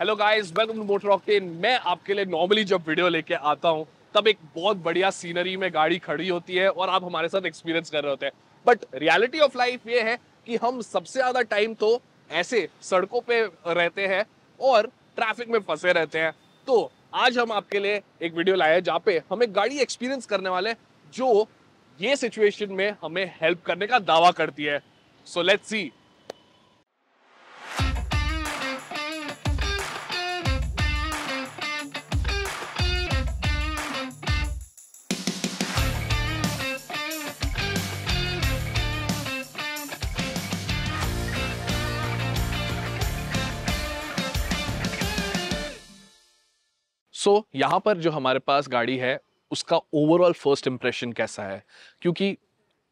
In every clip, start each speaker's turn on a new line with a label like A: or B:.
A: hello guys welcome to Motor Octane मैं आपके लिए नॉर्मली जब वीडियो लेके आता हूँ तब एक बहुत बढ़िया सीनरी में गाड़ी खड़ी होती है और आप हमारे साथ एक्सपीरियंस कर रहे होते हैं बट रियलिटी ऑफ लाइफ ये है कि हम सबसे ज़्यादा टाइम तो ऐसे सड़कों पे रहते हैं और ट्रैफिक में फंसे रहते हैं तो आज हम आपके लिए एक वीडियो लाए हैं जहाँ पे हम एक गाड़ी एक्सपीरियंस करने वाले जो ये सिचुएशन में हमें हेल्प करने का दावा करती है so let's see so so, यहाँ पर जो हमारे पास गाड़ी है उसका ओवरऑल फर्स्ट इम्प्रेशन कैसा है क्योंकि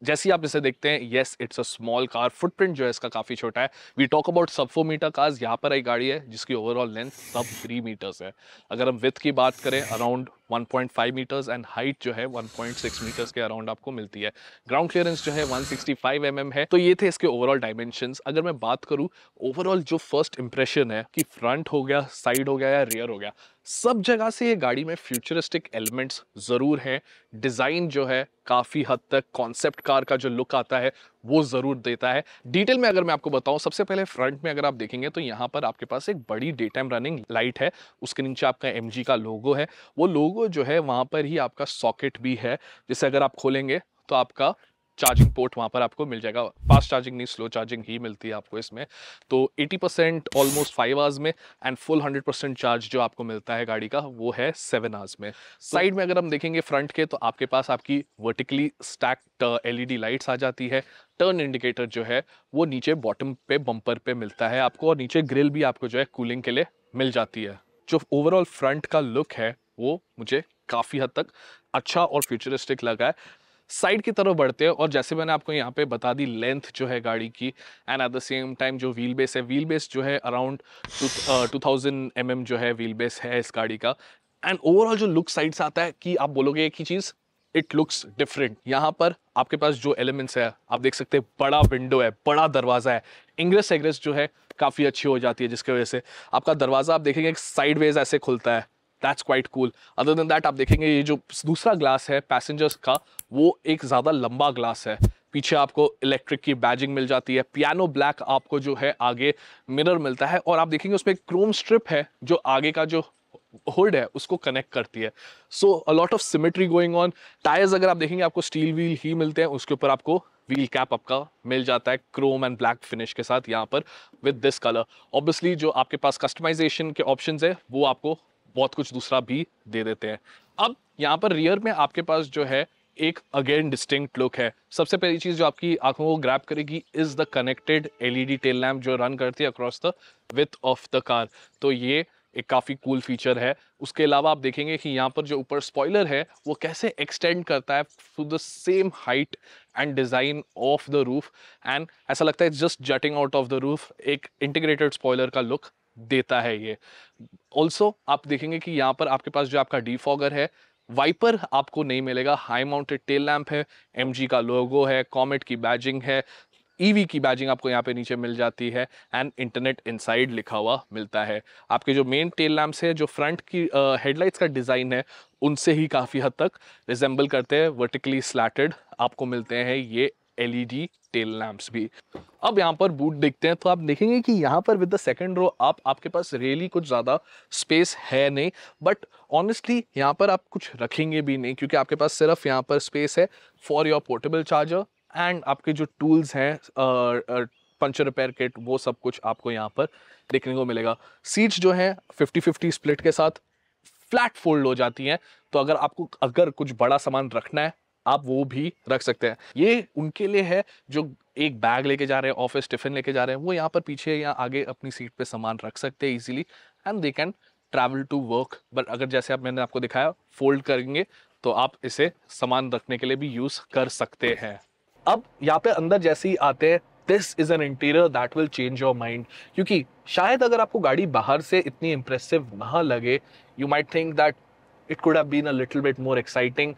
A: जैसे आप इसे देखते हैं yes it's a small car footprint जो है इसका काफ़ी छोटा है we talk about sub four metre cars यहाँ पर एक गाड़ी है जिसकी overall length sub three metres है अगर हम विथ की बात करें अराउंड 1.5 मीटर्स एंड हाइट जो है 1.6 मीटर्स के अराउंड आपको मिलती है ग्राउंड क्लियरेंस जो है 165 mm है तो ये थे इसके ओवरऑल डायमेंशन अगर मैं बात करूँ ओवरऑल जो फर्स्ट इंप्रेशन है कि फ्रंट हो गया साइड हो गया या रियर हो गया सब जगह से ये गाड़ी में फ्यूचरिस्टिक एलिमेंट्स ज़रूर हैं डिज़ाइन जो है काफ़ी हद तक कॉन्सेप्ट कार का जो लुक आता है वो ज़रूर देता है डिटेल में अगर मैं आपको बताऊं सबसे पहले फ्रंट में अगर आप देखेंगे तो यहाँ पर आपके पास एक बड़ी डे टाइम रनिंग लाइट है उसके नीचे आपका एम का लोगो है वो लोगो जो है वहाँ पर ही आपका सॉकेट भी है जिसे अगर आप खोलेंगे तो आपका चार्जिंग पोर्ट वहाँ पर आपको मिल जाएगा फास्ट चार्जिंग नहीं स्लो चार्जिंग ही मिलती है आपको इसमें तो 80 परसेंट ऑलमोस्ट फाइव आवर्स में एंड फुल 100 परसेंट चार्ज जो आपको मिलता है गाड़ी का वो है सेवन आवर्स में साइड में अगर हम देखेंगे फ्रंट के तो आपके पास आपकी वर्टिकली स्टैक्ड एल लाइट्स आ जाती है टर्न इंडिकेटर जो है वो नीचे बॉटम पे बम्पर पे मिलता है आपको और नीचे ग्रिल भी आपको जो है कूलिंग के लिए मिल जाती है जो ओवरऑल फ्रंट का लुक है वो मुझे काफ़ी हद तक अच्छा और फ्यूचरिस्टिक लगा है साइड की तरफ बढ़ते हैं और जैसे मैंने आपको यहाँ पे बता दी लेंथ जो है गाड़ी की and at the same time जो व्हील बेस है व्हील बेस जो है अराउंड टू थाउजेंड एम जो है व्हील बेस है इस गाड़ी का एंड ओवरऑल जो लुक साइड से आता है कि आप बोलोगे एक ही चीज़ इट लुक्स डिफरेंट यहाँ पर आपके पास जो एलिमेंट्स है आप देख सकते हैं बड़ा विंडो है बड़ा दरवाज़ा है इंग्रेस एग्रेस जो है काफ़ी अच्छी हो जाती है जिसकी वजह से आपका दरवाज़ा आप देखेंगे साइड वेज ऐसे खुलता है that's quite cool other than that आप देखेंगे ये जो दूसरा ग्लास है पैसेंजर्स का वो एक ज़्यादा लंबा ग्लास है पीछे आपको इलेक्ट्रिक की बैजिंग मिल जाती है पियानो ब्लैक आपको जो है आगे मिरर मिलता है और आप देखेंगे उसमें एक क्रोम स्ट्रिप है जो आगे का जो होल्ड है उसको कनेक्ट करती है so a lot of symmetry going on tyres अगर आप देखेंगे आपको स्टील व्हील ही मिलते हैं उसके ऊपर आपको व्हील कैप आपका मिल जाता है क्रोम एंड ब्लैक फिनिश के साथ यहाँ पर विद दिस कलर ऑब्वियसली जो आपके पास कस्टमाइजेशन के ऑप्शंस है वो आपको बहुत कुछ दूसरा भी दे देते हैं अब यहाँ पर रियर में आपके पास जो है एक अगेन डिस्टिंक्ट लुक है सबसे पहली चीज़ जो आपकी आंखों को ग्रैप करेगी is the connected LED tail lamp जो रन करती है across the width of the car तो ये एक काफ़ी कूल फीचर है उसके अलावा आप देखेंगे कि यहाँ पर जो ऊपर स्पॉइलर है वो कैसे एक्सटेंड करता है to the same height and design of the roof and ऐसा लगता है just jutting out of the roof एक इंटीग्रेटेड स्पॉइलर का लुक देता है ये ऑल्सो आप देखेंगे कि यहाँ पर आपके पास जो आपका डिफॉगर है वाइपर आपको नहीं मिलेगा हाई माउंटेड टेल लैम्प है एम का लोगो है कॉमेट की बैजिंग है ईवी e की बैजिंग आपको यहाँ पे नीचे मिल जाती है एंड इंटरनेट इनसाइड लिखा हुआ मिलता है आपके जो मेन टेल लैम्प्स है जो फ्रंट की हेडलाइट्स uh, का डिज़ाइन है उनसे ही काफ़ी हद तक रिजेंबल करते हैं वर्टिकली स्लैटेड आपको मिलते हैं ये एलईडी टेल लैंप्स भी अब यहाँ पर बूट देखते हैं तो आप देखेंगे कि यहाँ पर विद द सेकंड रो आप आपके पास रियली कुछ ज़्यादा स्पेस है नहीं बट ऑनेस्टली यहाँ पर आप कुछ रखेंगे भी नहीं क्योंकि आपके पास सिर्फ यहाँ पर स्पेस है for your portable charger and आपके जो टूल्स हैं पंचर रिपेयर किट वो सब कुछ आपको यहाँ पर देखने को मिलेगा सीट्स जो हैं 50-50 स्प्लिट के साथ फ्लैट फोल्ड हो जाती हैं तो अगर आपको अगर कुछ बड़ा सामान रखना है आप वो भी रख सकते हैं ये उनके लिए है जो एक बैग लेके जा रहे हैं ऑफिस टिफिन लेके जा रहे हैं वो यहाँ पर पीछे या आगे अपनी सीट पे सामान रख सकते हैं easily and they can travel to work but अगर जैसे आप मैंने आपको दिखाया फोल्ड करेंगे तो आप इसे सामान रखने के लिए भी यूज़ कर सकते हैं अब यहाँ पे अंदर जैसे ही आते हैं this is an interior that will change your mind क्योंकि शायद अगर आपको गाड़ी बाहर से इतनी इम्प्रेसिव ना लगे you might think that it could have been a little bit more exciting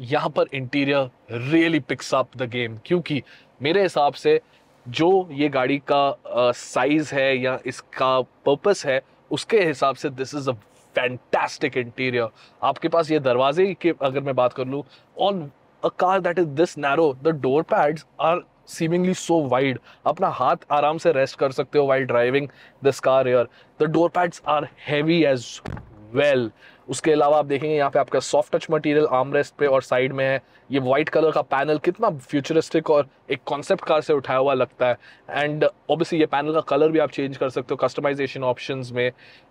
A: यहाँ पर interior really picks up the game क्योंकि मेरे हिसाब से जो ये गाड़ी का साइज uh, है या इसका पर्पस है उसके हिसाब से this is a fantastic interior आपके पास ये दरवाजे की अगर मैं बात कर लूँ on a car that is this narrow the door pads are seemingly so wide अपना हाथ आराम से रेस्ट कर सकते हो while driving this car air the door pads are heavy as well उसके अलावा आप देखेंगे यहाँ पे आपका सॉफ्ट टच मटेरियल आर्मरेस्ट पे और साइड में है ये व्हाइट कलर का पैनल कितना फ्यूचरिस्टिक और एक कॉन्सेप्ट कार से उठाया हुआ लगता है एंड ऑब्वियसली ये पैनल का कलर भी आप चेंज कर सकते हो कस्टमाइजेशन ऑप्शन में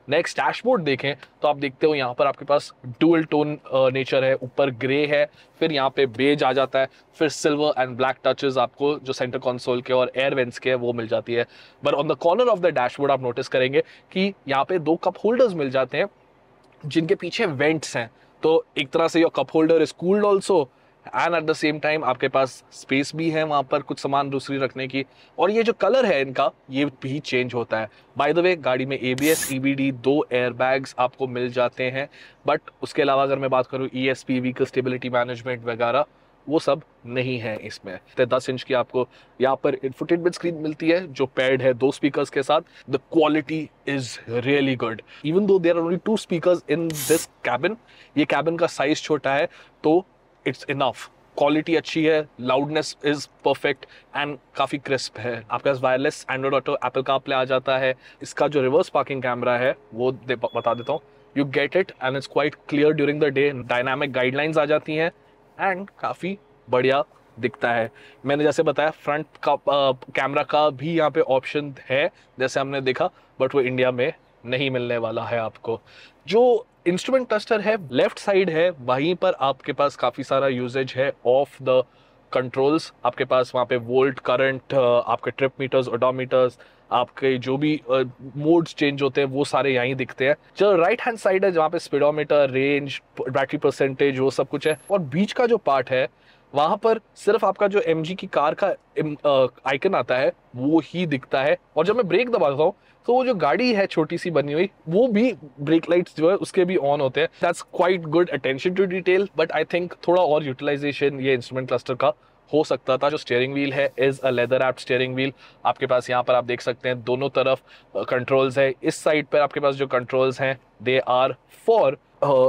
A: नेक्स्ट डैशबोर्ड देखें तो आप देखते हो यहाँ पर आपके पास डुअल टोन नेचर है ऊपर ग्रे है फिर यहाँ पे बेज आ जाता है फिर सिल्वर एंड ब्लैक टचेस आपको जो सेंटर कंसोल के और एयर वेंट्स के है वो मिल जाती है but on the corner of the dashboard आप नोटिस करेंगे कि यहाँ पे दो कप होल्डर्स मिल जाते हैं जिनके पीछे वेंट्स हैं तो एक तरह से your cup holder is cooled also and at the same time आपके पास स्पेस भी है वहाँ पर कुछ सामान दूसरी रखने की और ये जो कलर है इनका ये भी चेंज होता है बाय द वे गाड़ी में A B S E B D दो एयर बैग्स आपको मिल जाते हैं बट उसके अलावा अगर मैं बात करूँ E S P vehicle stability management वगैरह वो सब नहीं है इसमें दस इंच की आपको यहाँ पर इन्फोटेनमेंट स्क्रीन मिलती है जो पैड है दो स्पीकर्स के साथ the quality is really good even though there only two speaker in this cabin ये कैबिन का साइज छोटा है तो इट्स इनफ क्वालिटी अच्छी है लाउडनेस इज परफेक्ट एंड काफ़ी क्रिस्प है आपके पास वायरलेस एंड्रॉइड ऑटो एप्पल का प्ले आ जाता है इसका जो रिवर्स पार्किंग कैमरा है वो दे, बता देता हूँ you get it and it's quite clear during the day dynamic guidelines आ जाती हैं एंड काफ़ी बढ़िया दिखता है मैंने जैसे बताया फ्रंट का कैमरा का भी यहाँ पे ऑप्शन है जैसे हमने देखा बट वो इंडिया में नहीं मिलने वाला है आपको जो इंस्ट्रूमेंट क्लस्टर है लेफ्ट साइड है वहीं पर आपके पास काफ़ी सारा यूजेज है ऑफ द कंट्रोल्स आपके पास वहाँ पे वोल्ट करंट आपके ट्रिप मीटर्स ओडोमीटर्स आपके जो भी मोड्स uh, चेंज होते हैं वो सारे यहीं दिखते हैं जो राइट हैंड साइड है जहाँ पे स्पीडोमीटर रेंज बैटरी परसेंटेज वो सब कुछ है और बीच का जो पार्ट है वहां पर सिर्फ आपका जो एम की कार का आइकन आता है वो ही दिखता है और जब मैं ब्रेक दबाता हूँ तो वो जो गाड़ी है छोटी सी बनी हुई वो भी ब्रेक लाइट्स जो है उसके भी ऑन होते हैं that's quite good attention to detail but I think थोड़ा और यूटिलाइजेशन ये इंस्ट्रूमेंट क्लस्टर का हो सकता था जो स्टेयरिंग व्हील है is a leather wrapped steering wheel आपके पास यहाँ पर आप देख सकते हैं दोनों तरफ कंट्रोल्स है इस साइड पर आपके पास जो कंट्रोल्स हैं they are for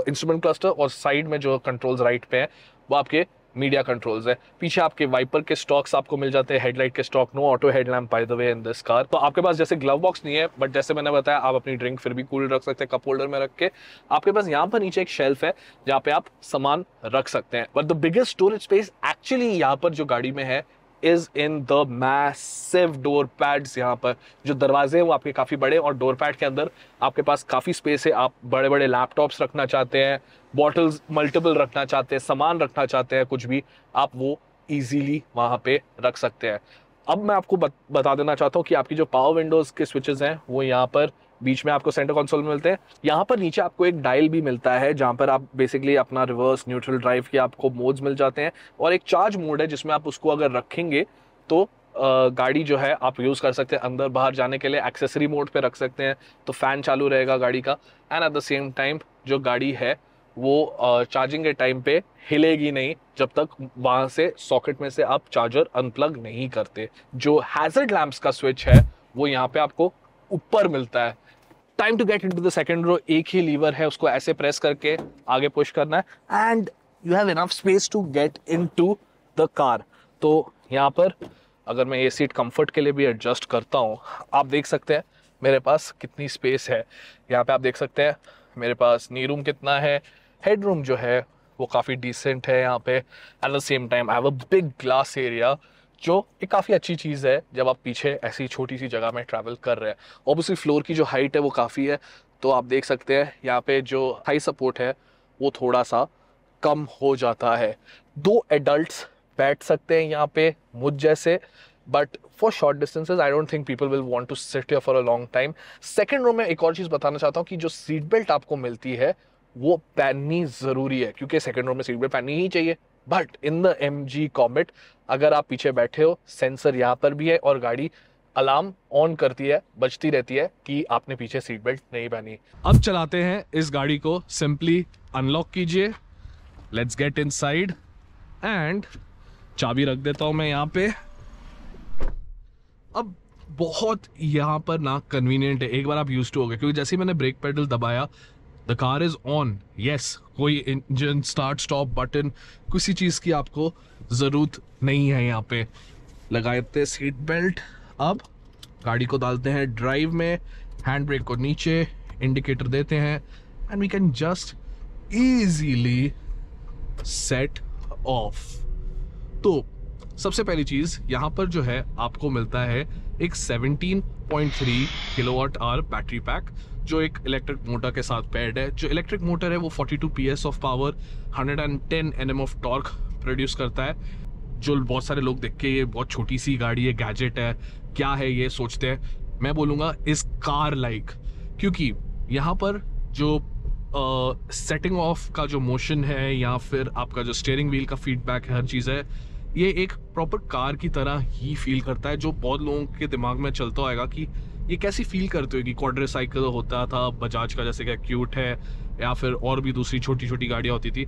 A: instrument cluster और साइड में जो कंट्रोल्स राइट पे हैं वो आपके मीडिया कंट्रोल्स है पीछे आपके वाइपर के स्टॉक्स आपको मिल जाते हैं हेडलाइट के stalk no auto headlamp by the way in this car तो आपके पास जैसे ग्लव बॉक्स नहीं है बट जैसे मैंने बताया आप अपनी ड्रिंक फिर भी कूल रख सकते हैं कप होल्डर में रख के आपके पास यहाँ पर नीचे एक शेल्फ है जहाँ पे आप सामान रख सकते हैं but the biggest storage space actually यहाँ पर जो गाड़ी में है is in the massive door pads यहाँ पर जो दरवाजे हैं वो आपके काफ़ी बड़े और डोर पैड के अंदर आपके पास काफ़ी स्पेस है आप बड़े बड़े लैपटॉप्स रखना चाहते हैं बॉटल्स मल्टीपल रखना चाहते हैं सामान रखना चाहते हैं कुछ भी आप वो ईजीली वहाँ पे रख सकते हैं अब मैं आपको बत, बता देना चाहता हूँ कि आपकी जो पावर विंडोज़ के स्विचेज़ हैं वो यहाँ पर बीच में आपको सेंटर कंसोल में मिलते हैं यहाँ पर नीचे आपको एक डायल भी मिलता है जहाँ पर आप बेसिकली अपना रिवर्स न्यूट्रल ड्राइव के आपको मोड्स मिल जाते हैं और एक चार्ज मोड है जिसमें आप उसको अगर रखेंगे तो गाड़ी जो है आप यूज़ कर सकते हैं अंदर बाहर जाने के लिए एक्सेसरी मोड पे रख सकते हैं तो फ़ैन चालू रहेगा गाड़ी का and at the same time जो गाड़ी है वो चार्जिंग के टाइम पे हिलेगी नहीं जब तक वहाँ से सॉकेट में से आप चार्जर अनप्लग नहीं करते जो हैजर्ड लैम्प्स का स्विच है वो यहाँ पे आपको ऊपर मिलता है time to get into the second row एक ही लीवर है उसको ऐसे प्रेस करके आगे पुश करना है and you have enough space to get in to the car तो यहाँ पर अगर मैं ये सीट कंफर्ट के लिए भी एडजस्ट करता हूँ आप देख सकते हैं मेरे पास कितनी स्पेस है यहाँ पे आप देख सकते हैं मेरे पास नी रूम कितना है हेड रूम जो है वो काफ़ी डिसेंट है यहाँ पे at the same time I have a big glass area जो एक काफ़ी अच्छी चीज़ है जब आप पीछे ऐसी छोटी सी जगह में ट्रैवल कर रहे हैं ऑब्वियसली फ्लोर की जो हाइट है वो काफ़ी है तो आप देख सकते हैं यहाँ पे जो हाई सपोर्ट है वो थोड़ा सा कम हो जाता है दो एडल्ट्स बैठ सकते हैं यहाँ पे मुझ जैसे but for short distances I don't think people will want to sit या for a long time second row में एक और चीज़ बताना चाहता हूँ कि जो सीट बेल्ट आपको मिलती है वो पहननी ज़रूरी है क्योंकि सेकेंड रो में सीट बेल्ट पहननी ही चाहिए but in the M G Comet अगर आप पीछे बैठे हो सेंसर यहाँ पर भी है और गाड़ी अलार्म ऑन करती है बचती रहती है कि आपने पीछे सीट बेल्ट नहीं पहनी अब चलाते हैं इस गाड़ी को सिंपली अनलॉक कीजिए let's get inside and चाबी रख देता हूँ मैं यहाँ पे अब बहुत यहाँ पर ना कन्वीनियंट है एक बार आप यूज टू हो गए क्योंकि जैसे ही मैंने ब्रेक पेडल दबाया the car is on yes कोई इंजन स्टार्ट स्टॉप बटन किसी चीज़ की आपको ज़रूरत नहीं है यहाँ पे लगाते सीट बेल्ट अब गाड़ी को डालते हैं ड्राइव में हैंड ब्रेक को नीचे इंडिकेटर देते हैं and we can just easily set off तो सबसे पहली चीज़ यहाँ पर जो है आपको मिलता है एक 17.3 किलोवाट आवर बैटरी पैक जो एक इलेक्ट्रिक मोटर के साथ पैड है जो इलेक्ट्रिक मोटर है वो 42 S of power 110 M of torque produce करता है जो बहुत सारे लोग देख के ये बहुत छोटी सी गाड़ी है गैजेट है क्या है ये सोचते हैं मैं बोलूँगा इस कार लाइक क्योंकि यहाँ पर जो सेटिंग uh, ऑफ का जो मोशन है या फिर आपका जो स्टेयरिंग व्हील का फीडबैक है हर चीज़ है ये एक प्रॉपर कार की तरह ही फील करता है जो बहुत लोगों के दिमाग में चलता होगा कि ये कैसी फील करते हो कि क्वाड्रे साइकिल होता था बजाज का जैसे क्या क्यूट है या फिर और भी दूसरी छोटी छोटी गाड़ियाँ होती थी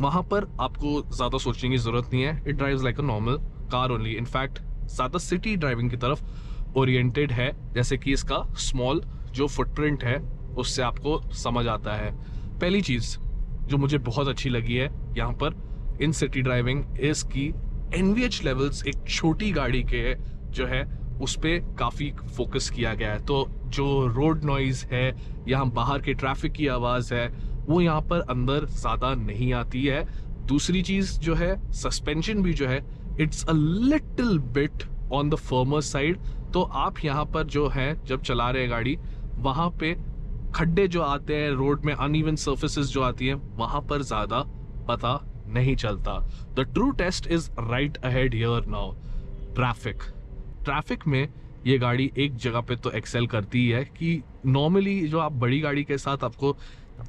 A: वहाँ पर आपको ज़्यादा सोचने की ज़रूरत नहीं है it drive like a normal car only in fact ज़्यादा सिटी ड्राइविंग की तरफ ओरिएंटेड है जैसे कि इसका स्मॉल जो फुटप्रिंट है उससे आपको समझ आता है पहली चीज़ जो मुझे बहुत अच्छी लगी है यहाँ पर इन सिटी ड्राइविंग इसकी एन वी एच लेवल्स एक छोटी गाड़ी के जो है उस पर काफ़ी फोकस किया गया है तो जो रोड नॉइज़ है या बाहर के ट्रैफिक की आवाज़ है वो यहाँ पर अंदर ज़्यादा नहीं आती है दूसरी चीज़ जो है सस्पेंशन भी जो है it's a little bit on the firmer side तो आप यहाँ पर जो है जब चला रहे हैं गाड़ी वहाँ पे खड्डे जो आते हैं रोड में अनइवन सर्फेसिस जो आती हैं वहाँ पर ज़्यादा पता नहीं चलता the true test is right ahead here now traffic traffic में ये गाड़ी एक जगह पे तो एक्सेल करती है कि नॉर्मली जो आप बड़ी गाड़ी के साथ आपको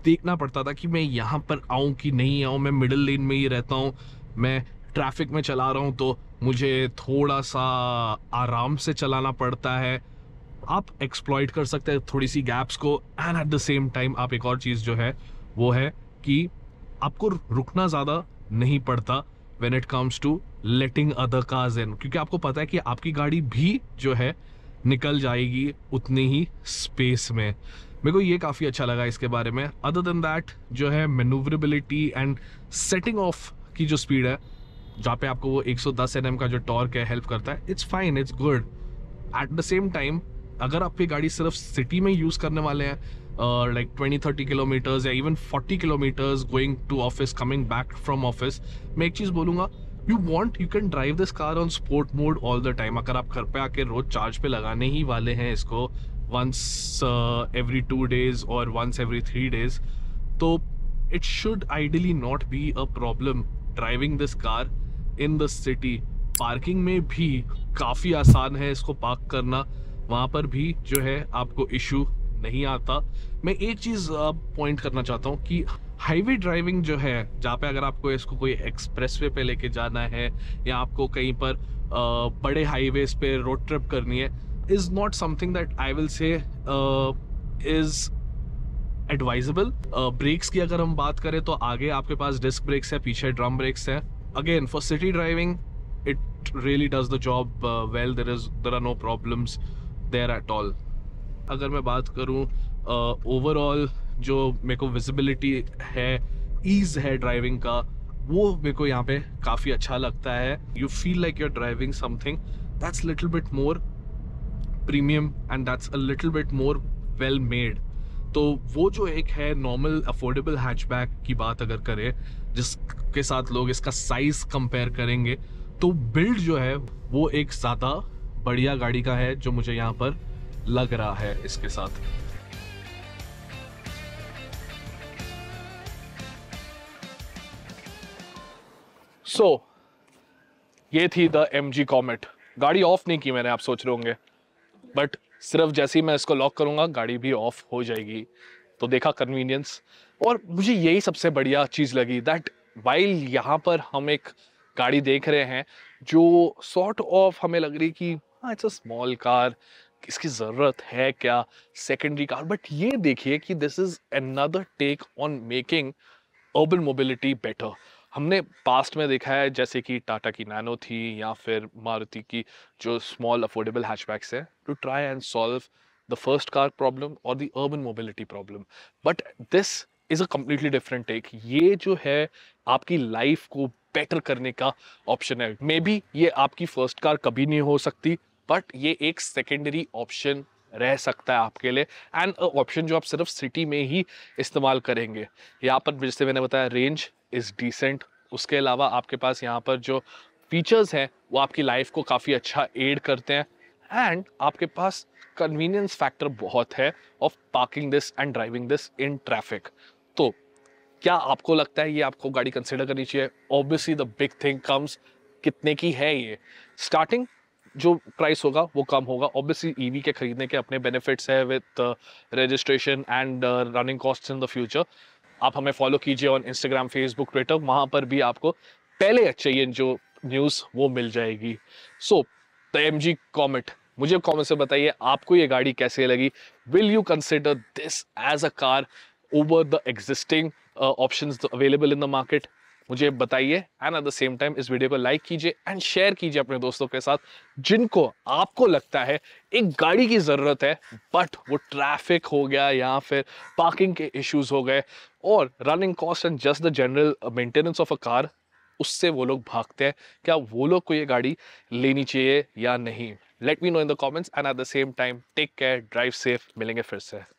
A: देखना पड़ता था कि मैं यहाँ पर आऊँ कि नहीं आऊँ मैं मिडिल लेन में ही रहता हूँ मैं ट्रैफिक में चला रहा हूँ तो मुझे थोड़ा सा आराम से चलाना पड़ता है आप एक्सप्लॉयट कर सकते हैं थोड़ी सी गैप्स को and at the same time आप एक और चीज़ जो है वो है कि आपको रुकना ज़्यादा नहीं पड़ता when it comes to letting other cars in क्योंकि आपको पता है कि आपकी गाड़ी भी जो है निकल जाएगी उतनी ही स्पेस में मेरे को ये काफ़ी अच्छा लगा इसके बारे में अदर देन दैट जो है मेनूवरेबिलिटी एंड सेटिंग ऑफ की जो स्पीड है जहाँ पे आपको वो 110 एम का जो टॉर्क है हेल्प करता है it's fine it's good at the same time अगर आपकी गाड़ी सिर्फ सिटी में यूज़ करने वाले हैं लाइक ट्वेंटी थर्टी किलोमीटर्स या even forty kilometres going to office coming back from office मैं एक चीज़ बोलूँगा you want you can drive this car on sport mode all the time अगर आप घर पे आके रोज चार्ज पे लगाने ही वाले हैं इसको वंस एवरी टू डेज और वंस एवरी थ्री डेज तो it should ideally not be a problem driving this car in the city parking में भी काफ़ी आसान है इसको पार्क करना वहाँ पर भी जो है आपको इशू नहीं आता मैं एक चीज़ पॉइंट uh, करना चाहता हूँ कि हाईवे ड्राइविंग जो है जहाँ पे अगर आपको इसको कोई एक्सप्रेस वे पे लेके जाना है या आपको कहीं पर आ, बड़े हाईवेज पे रोड ट्रिप करनी है is not something that I will say is advisable brakes की अगर हम बात करें तो आगे आपके पास डिस्क ब्रेक्स है पीछे ड्रम ब्रेक्स है again for city driving it really does the job well there is there are no problems there at all अगर मैं बात करूँ ओवरऑल uh, जो मेरे को विजिबिलिटी है ईज है ड्राइविंग का वो मेरे को यहाँ पे काफ़ी अच्छा लगता है you feel like you are driving something that's little bit more premium and that's a little bit more well made तो वो जो एक है नॉर्मल अफोर्डेबल हैचबैक की बात अगर करें जिसके साथ लोग इसका साइज कंपेयर करेंगे तो बिल्ड जो है वो एक ज़्यादा बढ़िया गाड़ी का है जो मुझे यहाँ पर लग रहा है इसके साथ सो ये थी द एम जी कॉमेट गाड़ी ऑफ नहीं की मैंने आप सोच रहे होंगे बट सिर्फ जैसे ही मैं इसको लॉक करूंगा गाड़ी भी ऑफ हो जाएगी तो देखा कन्वीनियंस और मुझे यही सबसे बढ़िया चीज़ लगी दैट वाइल यहाँ पर हम एक गाड़ी देख रहे हैं जो सॉर्ट sort ऑफ of हमें लग रही कि हाँ इट्स अ स्मॉल कार इसकी ज़रूरत है क्या सेकेंडरी कार बट ये देखिए कि this is another take on making urban mobility better हमने पास्ट में देखा है जैसे कि टाटा की नैनो थी या फिर मारुति की जो स्मॉल अफोर्डेबल हैचबैक्स हैं to try and solve the first car problem और the urban mobility problem but this is a completely different take ये जो है आपकी लाइफ को बेटर करने का ऑप्शन है मे बी ये आपकी फर्स्ट कार कभी नहीं हो सकती बट ये एक सेकेंडरी ऑप्शन रह सकता है आपके लिए एंड ऑप्शन uh, जो आप सिर्फ सिटी में ही इस्तेमाल करेंगे यहाँ पर जैसे मैंने बताया रेंज इज़ डिसेंट उसके अलावा आपके पास यहाँ पर जो फीचर्स हैं वो आपकी लाइफ को काफ़ी अच्छा एड करते हैं एंड आपके पास कन्वीनियंस फैक्टर बहुत है of parking this and driving this in traffic तो क्या आपको लगता है ये आपको गाड़ी कंसिडर करनी चाहिए obviously the big thing comes कितने की है ये स्टार्टिंग जो प्राइस होगा वो कम होगा ऑब्वियसली ईवी e के खरीदने के अपने बेनिफिट्स हैं with registration and running cost in the future आप हमें फॉलो कीजिए ऑन इंस्टाग्राम फेसबुक ट्विटर वहाँ पर भी आपको पहले चाहिए जो न्यूज़ वो मिल जाएगी so the M G Comet मुझे कॉमेंट से बताइए आपको ये गाड़ी कैसे लगी will you consider this as a car over the existing option available in the market मुझे बताइए and at the same time इस वीडियो को लाइक कीजिए एंड शेयर कीजिए अपने दोस्तों के साथ जिनको आपको लगता है एक गाड़ी की ज़रूरत है बट वो ट्रैफिक हो गया या फिर पार्किंग के इश्यूज हो गए और running cost and just the general maintenance of a car उससे वो लोग भागते हैं क्या वो लोग को ये गाड़ी लेनी चाहिए या नहीं let me know in the comments and at the same time take care drive safe मिलेंगे फिर से